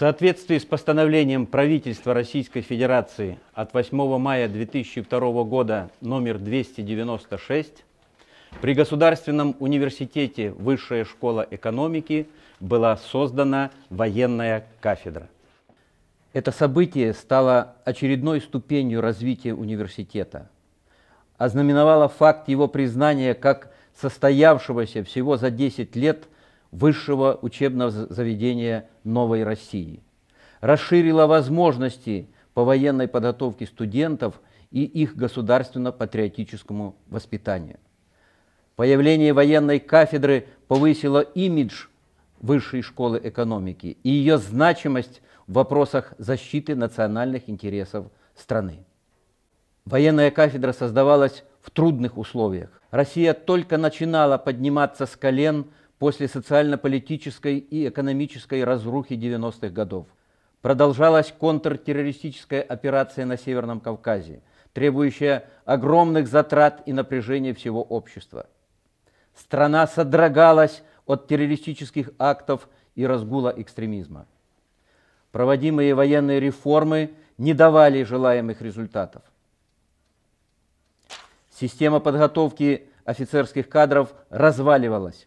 соответствии с постановлением правительства Российской Федерации от 8 мая 2002 года номер 296 при Государственном университете Высшая школа экономики была создана военная кафедра. Это событие стало очередной ступенью развития университета, ознаменовало факт его признания как состоявшегося всего за 10 лет – высшего учебного заведения «Новой России», расширила возможности по военной подготовке студентов и их государственно-патриотическому воспитанию. Появление военной кафедры повысило имидж высшей школы экономики и ее значимость в вопросах защиты национальных интересов страны. Военная кафедра создавалась в трудных условиях. Россия только начинала подниматься с колен – после социально-политической и экономической разрухи 90-х годов. Продолжалась контртеррористическая операция на Северном Кавказе, требующая огромных затрат и напряжения всего общества. Страна содрогалась от террористических актов и разгула экстремизма. Проводимые военные реформы не давали желаемых результатов. Система подготовки офицерских кадров разваливалась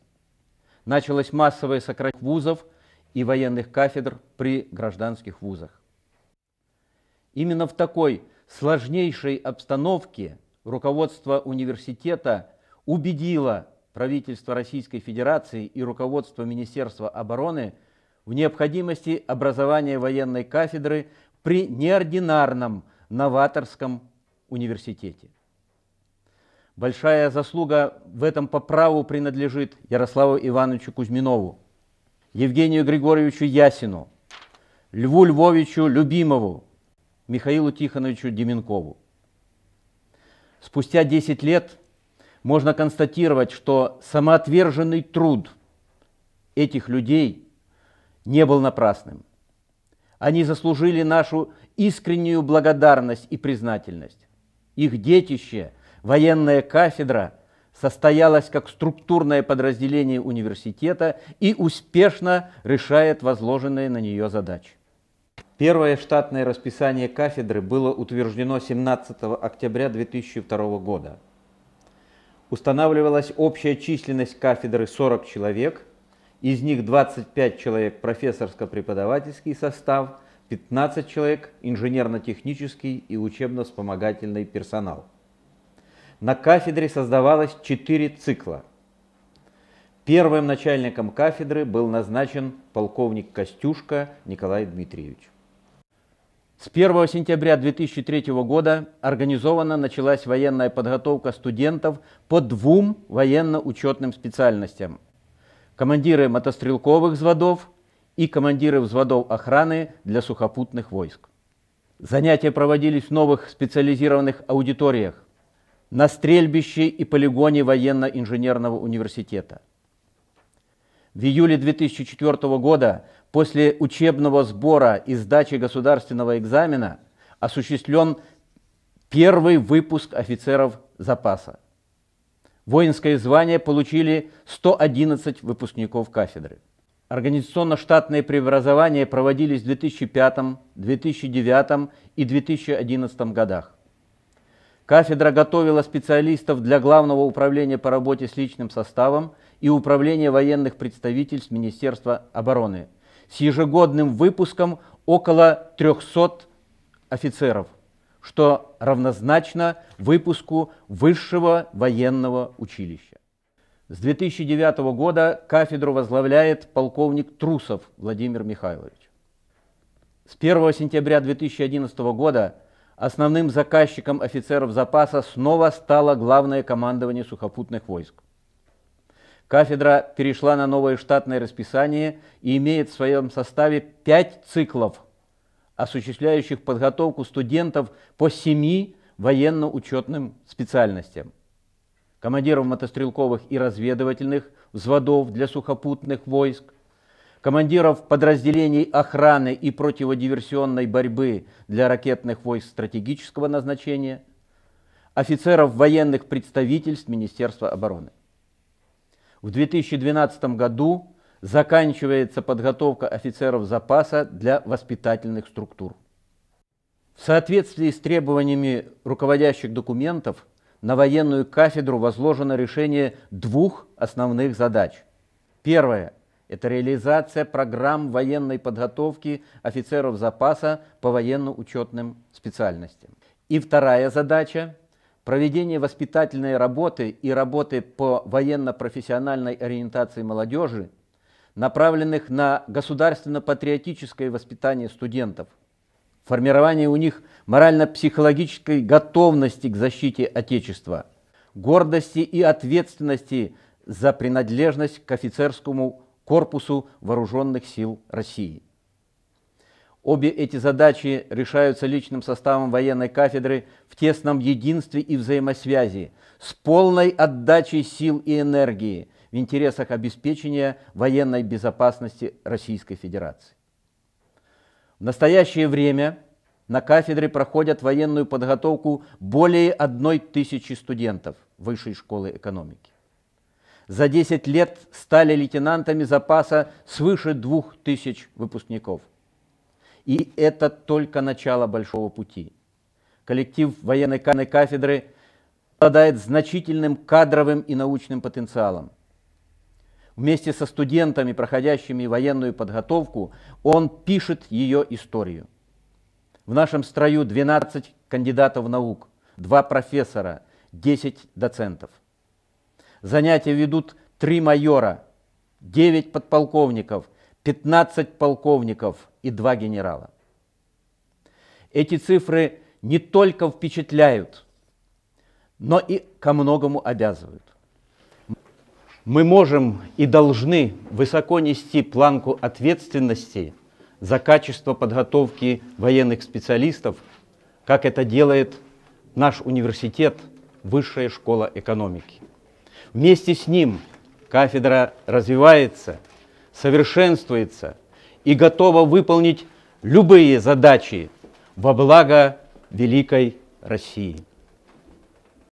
началось массовое сокращение вузов и военных кафедр при гражданских вузах. Именно в такой сложнейшей обстановке руководство университета убедило правительство Российской Федерации и руководство Министерства обороны в необходимости образования военной кафедры при неординарном новаторском университете. Большая заслуга в этом по праву принадлежит Ярославу Ивановичу Кузьминову, Евгению Григорьевичу Ясину, Льву Львовичу Любимову, Михаилу Тихоновичу Деменкову. Спустя 10 лет можно констатировать, что самоотверженный труд этих людей не был напрасным. Они заслужили нашу искреннюю благодарность и признательность. Их детище – Военная кафедра состоялась как структурное подразделение университета и успешно решает возложенные на нее задачи. Первое штатное расписание кафедры было утверждено 17 октября 2002 года. Устанавливалась общая численность кафедры 40 человек, из них 25 человек профессорско-преподавательский состав, 15 человек инженерно-технический и учебно-вспомогательный персонал. На кафедре создавалось четыре цикла. Первым начальником кафедры был назначен полковник Костюшка Николай Дмитриевич. С 1 сентября 2003 года организованно началась военная подготовка студентов по двум военно-учетным специальностям. Командиры мотострелковых взводов и командиры взводов охраны для сухопутных войск. Занятия проводились в новых специализированных аудиториях на стрельбище и полигоне военно-инженерного университета. В июле 2004 года после учебного сбора и сдачи государственного экзамена осуществлен первый выпуск офицеров запаса. Воинское звание получили 111 выпускников кафедры. Организационно-штатные преобразования проводились в 2005, 2009 и 2011 годах. Кафедра готовила специалистов для Главного управления по работе с личным составом и Управления военных представительств Министерства обороны с ежегодным выпуском около 300 офицеров, что равнозначно выпуску высшего военного училища. С 2009 года кафедру возглавляет полковник Трусов Владимир Михайлович. С 1 сентября 2011 года – Основным заказчиком офицеров запаса снова стало главное командование сухопутных войск. Кафедра перешла на новое штатное расписание и имеет в своем составе пять циклов, осуществляющих подготовку студентов по семи военно-учетным специальностям. Командиров мотострелковых и разведывательных взводов для сухопутных войск – командиров подразделений охраны и противодиверсионной борьбы для ракетных войск стратегического назначения, офицеров военных представительств Министерства обороны. В 2012 году заканчивается подготовка офицеров запаса для воспитательных структур. В соответствии с требованиями руководящих документов на военную кафедру возложено решение двух основных задач. Первое это реализация программ военной подготовки офицеров запаса по военно-учетным специальностям. И вторая задача – проведение воспитательной работы и работы по военно-профессиональной ориентации молодежи, направленных на государственно-патриотическое воспитание студентов, формирование у них морально-психологической готовности к защите Отечества, гордости и ответственности за принадлежность к офицерскому корпусу вооруженных сил России. Обе эти задачи решаются личным составом военной кафедры в тесном единстве и взаимосвязи, с полной отдачей сил и энергии в интересах обеспечения военной безопасности Российской Федерации. В настоящее время на кафедре проходят военную подготовку более одной тысячи студентов Высшей школы экономики. За 10 лет стали лейтенантами запаса свыше 2000 выпускников. И это только начало большого пути. Коллектив военной кафедры обладает значительным кадровым и научным потенциалом. Вместе со студентами, проходящими военную подготовку, он пишет ее историю. В нашем строю 12 кандидатов наук, 2 профессора, 10 доцентов. Занятия ведут три майора, 9 подполковников, 15 полковников и два генерала. Эти цифры не только впечатляют, но и ко многому обязывают. Мы можем и должны высоко нести планку ответственности за качество подготовки военных специалистов, как это делает наш университет, Высшая школа экономики. Вместе с ним кафедра развивается, совершенствуется и готова выполнить любые задачи во благо великой России.